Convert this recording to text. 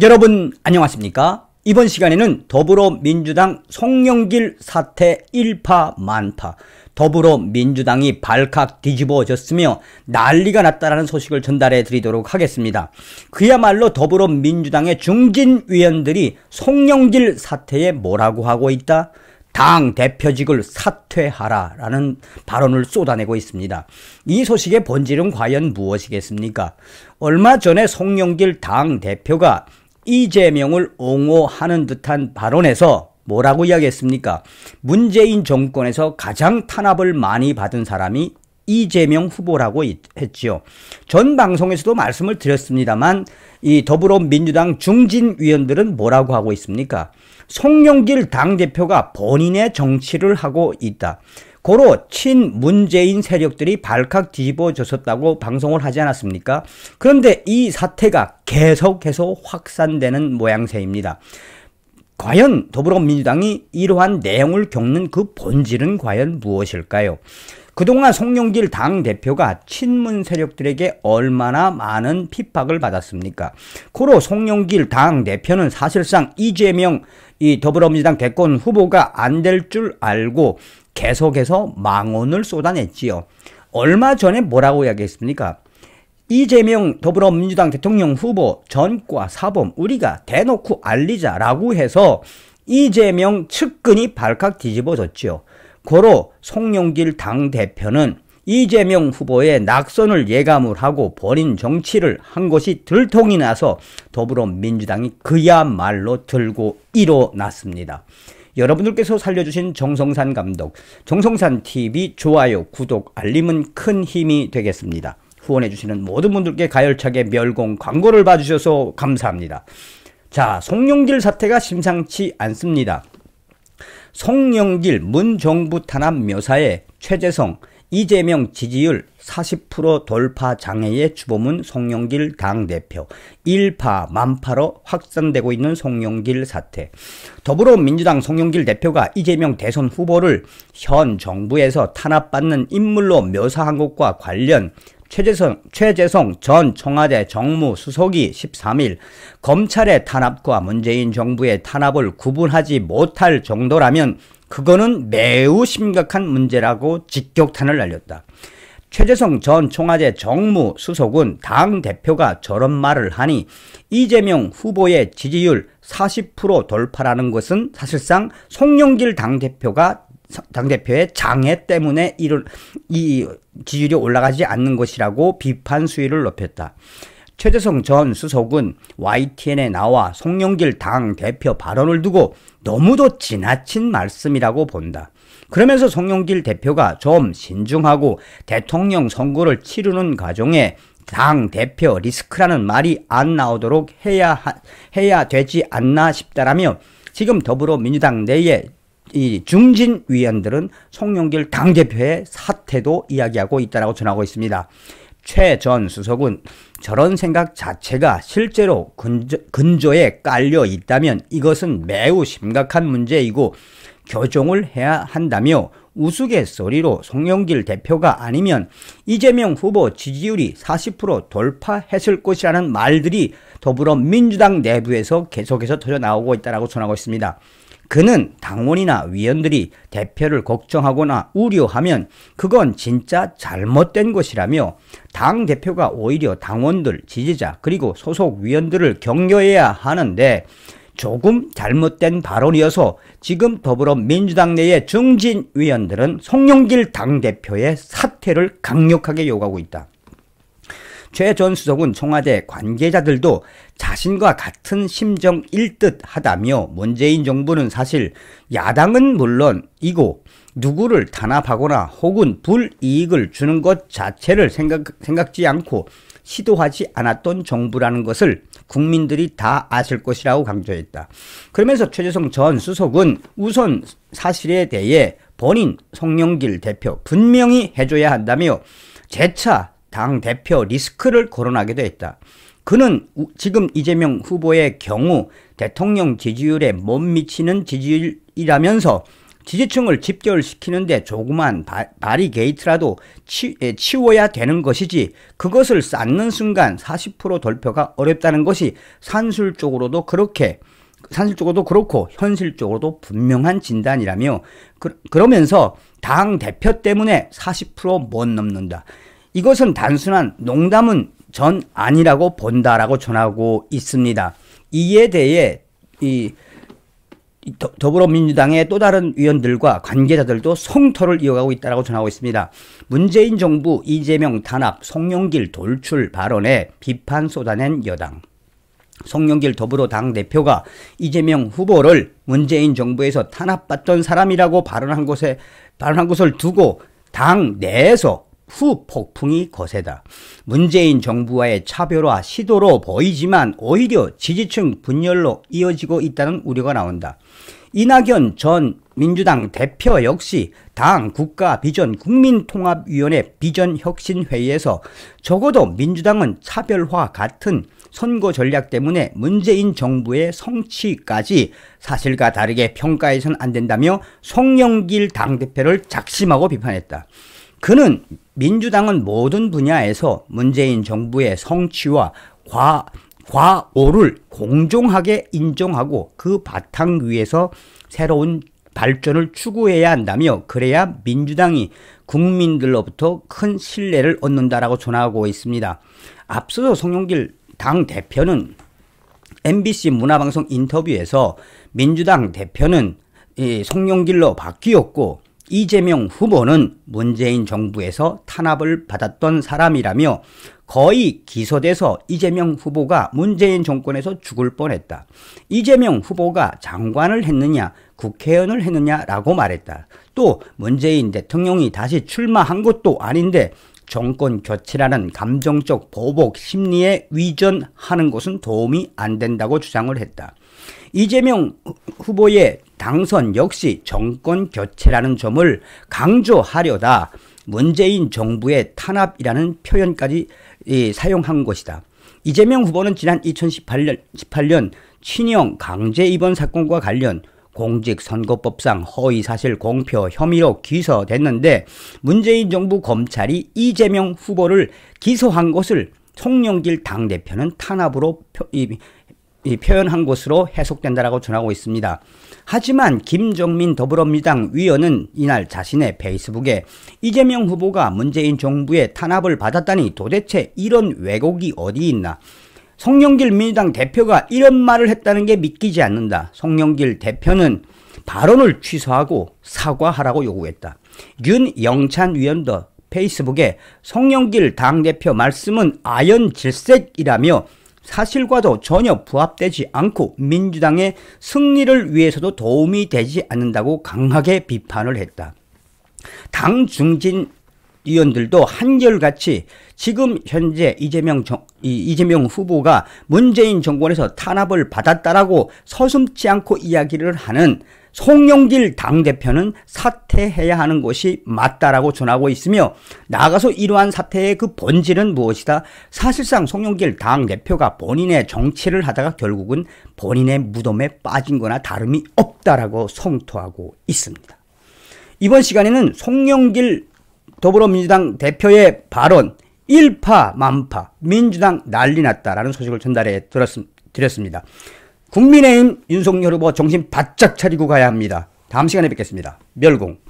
여러분 안녕하십니까? 이번 시간에는 더불어민주당 송영길 사태 1파 만파 더불어민주당이 발칵 뒤집어졌으며 난리가 났다라는 소식을 전달해 드리도록 하겠습니다. 그야말로 더불어민주당의 중진 위원들이 송영길 사태에 뭐라고 하고 있다? 당 대표직을 사퇴하라라는 발언을 쏟아내고 있습니다. 이 소식의 본질은 과연 무엇이겠습니까? 얼마 전에 송영길 당 대표가 이재명을 옹호하는 듯한 발언에서 뭐라고 이야기했습니까? 문재인 정권에서 가장 탄압을 많이 받은 사람이 이재명 후보라고 했지요. 전 방송에서도 말씀을 드렸습니다만 이 더불어민주당 중진 위원들은 뭐라고 하고 있습니까? 송영길 당대표가 본인의 정치를 하고 있다. 고로 친문재인 세력들이 발칵 뒤집어졌었다고 방송을 하지 않았습니까? 그런데 이 사태가 계속해서 확산되는 모양새입니다. 과연 더불어민주당이 이러한 내용을 겪는 그 본질은 과연 무엇일까요? 그동안 송영길 당대표가 친문 세력들에게 얼마나 많은 핍박을 받았습니까? 고로 송영길 당대표는 사실상 이재명 이 더불어민주당 대권 후보가 안 될 줄 알고 계속해서 망언을 쏟아냈지요. 얼마 전에 뭐라고 이야기했습니까? 이재명 더불어민주당 대통령 후보 전과 사범 우리가 대놓고 알리자라고 해서 이재명 측근이 발칵 뒤집어졌지요. 고로 송영길 당대표는 이재명 후보의 낙선을 예감을 하고 버린 정치를 한 것이 들통이 나서 더불어민주당이 그야말로 들고 일어났습니다. 여러분들께서 살려주신 정성산 감독, 정성산 TV 좋아요, 구독, 알림은 큰 힘이 되겠습니다. 후원해주시는 모든 분들께 가열차게 멸공 광고를 봐주셔서 감사합니다. 자, 송영길 사태가 심상치 않습니다. 송영길 문정부 탄압 묘사에 최재성, 이재명 지지율 40% 돌파 장애의 주범은 송영길 당대표. 1파 만파로 확산되고 있는 송영길 사태. 더불어민주당 송영길 대표가 이재명 대선 후보를 현 정부에서 탄압받는 인물로 묘사한 것과 관련 최재성, 최재성 전 청와대 정무수석이 13일 검찰의 탄압과 문재인 정부의 탄압을 구분하지 못할 정도라면 그거는 매우 심각한 문제라고 직격탄을 날렸다. 최재성 전 청와대 정무수석은 당 대표가 저런 말을 하니 이재명 후보의 지지율 40% 돌파라는 것은 사실상 송영길 당 대표가 당 대표의 장애 때문에 이 지지율이 올라가지 않는 것이라고 비판 수위를 높였다. 최재성 전 수석은 YTN에 나와 송영길 당 대표 발언을 두고 너무도 지나친 말씀이라고 본다. 그러면서 송영길 대표가 좀 신중하고 대통령 선거를 치르는 과정에 당 대표 리스크라는 말이 안 나오도록 해야 해야 되지 않나 싶다라며 지금 더불어민주당 내에 이 중진 위원들은 송영길 당대표의 사태도 이야기하고 있다라고 전하고 있습니다. 최전 수석은 저런 생각 자체가 실제로 근저, 에 깔려 있다면 이것은 매우 심각한 문제이고 교정을 해야 한다며 우스갯소리로 송영길 대표가 아니면 이재명 후보 지지율이 40% 돌파했을 것이라는 말들이 더불어민주당 내부에서 계속해서 터져 나오고 있다고 전하고 있습니다. 그는 당원이나 위원들이 대표를 걱정하거나 우려하면 그건 진짜 잘못된 것이라며 당 대표가 오히려 당원들, 지지자 그리고 소속 위원들을 격려해야 하는데 조금 잘못된 발언이어서 지금 더불어민주당 내의 중진 위원들은 송영길 당대표의 사퇴를 강력하게 요구하고 있다. 최전 수석은 청와대 관계자들도 자신과 같은 심정일 듯 하다며 문재인 정부는 사실 야당은 물론이고 누구를 탄압하거나 혹은 불이익을 주는 것 자체를 생각, 생각지 않고 시도하지 않았던 정부라는 것을 국민들이 다 아실 것이라고 강조했다. 그러면서 최재성 전 수석은 우선 사실에 대해 본인 송영길 대표 분명히 해줘야 한다며 재차 당 대표 리스크를 거론하기도 했다. 그는 지금 이재명 후보의 경우 대통령 지지율에 못 미치는 지지율이라면서 지지층을 집결시키는데 조그만 바, 바리게이트라도 치, 워야 되는 것이지 그것을 쌓는 순간 40% 돌파가 어렵다는 것이 산술적으로도 그렇게 산술적으로도 그렇고 현실적으로도 분명한 진단이라며 그, 러면서당 대표 때문에 40%못 넘는다. 이것은 단순한 농담은 전 아니라고 본다라고 전하고 있습니다. 이에 대해 이 더불어민주당의 또 다른 위원들과 관계자들도 성토를 이어가고 있다고 전하고 있습니다. 문재인 정부 이재명 탄압 송영길 돌출 발언에 비판 쏟아낸 여당. 송영길 더불어당 대표가 이재명 후보를 문재인 정부에서 탄압받던 사람이라고 발언한 것에 발언한 것을 두고 당 내에서 후 폭풍이 거세다. 문재인 정부와의 차별화 시도로 보이지만 오히려 지지층 분열로 이어지고 있다는 우려가 나온다. 이낙연 전 민주당 대표 역시 당 국가 비전 국민통합위원회 비전혁신회의에서 적어도 민주당은 차별화 같은 선거 전략 때문에 문재인 정부의 성취까지 사실과 다르게 평가해선 안 된다며 송영길 당대표를 작심하고 비판했다. 그는 민주당은 모든 분야에서 문재인 정부의 성취와 과, 과오를 공정하게 인정하고 그 바탕 위에서 새로운 발전을 추구해야 한다며 그래야 민주당이 국민들로부터 큰 신뢰를 얻는다라고 전하고 있습니다. 앞서서 송영길 당 대표는 MBC 문화방송 인터뷰에서 민주당 대표는 송영길로 바뀌었고 이재명 후보는 문재인 정부에서 탄압을 받았던 사람이라며 거의 기소돼서 이재명 후보가 문재인 정권에서 죽을 뻔했다. 이재명 후보가 장관을 했느냐, 국회의원을 했느냐라고 말했다. 또 문재인 대통령이 다시 출마한 것도 아닌데 정권 교체라는 감정적 보복 심리에 위전하는 것은 도움이 안 된다고 주장을 했다. 이재명 후보의 당선 역시 정권 교체라는 점을 강조하려다 문재인 정부의 탄압이라는 표현까지 사용한 것이다. 이재명 후보는 지난 2018년 18년 친형 강제 입원 사건과 관련 공직선거법상 허위사실 공표 혐의로 기소됐는데 문재인 정부 검찰이 이재명 후보를 기소한 것을 송영길 당대표는 탄압으로 표, 이, 표현한 것으로 해석된다라고 전하고 있습니다. 하지만 김종민 더불어민주당 위원은 이날 자신의 페이스북에 이재명 후보가 문재인 정부의 탄압을 받았다니 도대체 이런 왜곡이 어디 있나? 송영길 민주당 대표가 이런 말을 했다는 게 믿기지 않는다. 송영길 대표는 발언을 취소하고 사과하라고 요구했다. 윤영찬 위원도 페이스북에 송영길 당대표 말씀은 아연질색이라며 사실과도 전혀 부합되지 않고 민주당의 승리를 위해서도 도움이 되지 않는다고 강하게 비판을 했다. 당 중진 의원들도 한결같이 지금 현재 이재명, 정, 이재명 후보가 문재인 정권에서 탄압을 받았다라고 서슴지 않고 이야기를 하는 송영길 당대표는 사퇴해야 하는 것이 맞다라고 전하고 있으며 나가서 이러한 사태의 그 본질은 무엇이다? 사실상 송영길 당대표가 본인의 정치를 하다가 결국은 본인의 무덤에 빠진 거나 다름이 없다라고 성토하고 있습니다. 이번 시간에는 송영길 더불어민주당 대표의 발언 일파만파 민주당 난리 났다라는 소식을 전달해 드렸습니다. 국민의힘 윤석열 후보 정신 바짝 차리고 가야 합니다. 다음 시간에 뵙겠습니다. 멸공.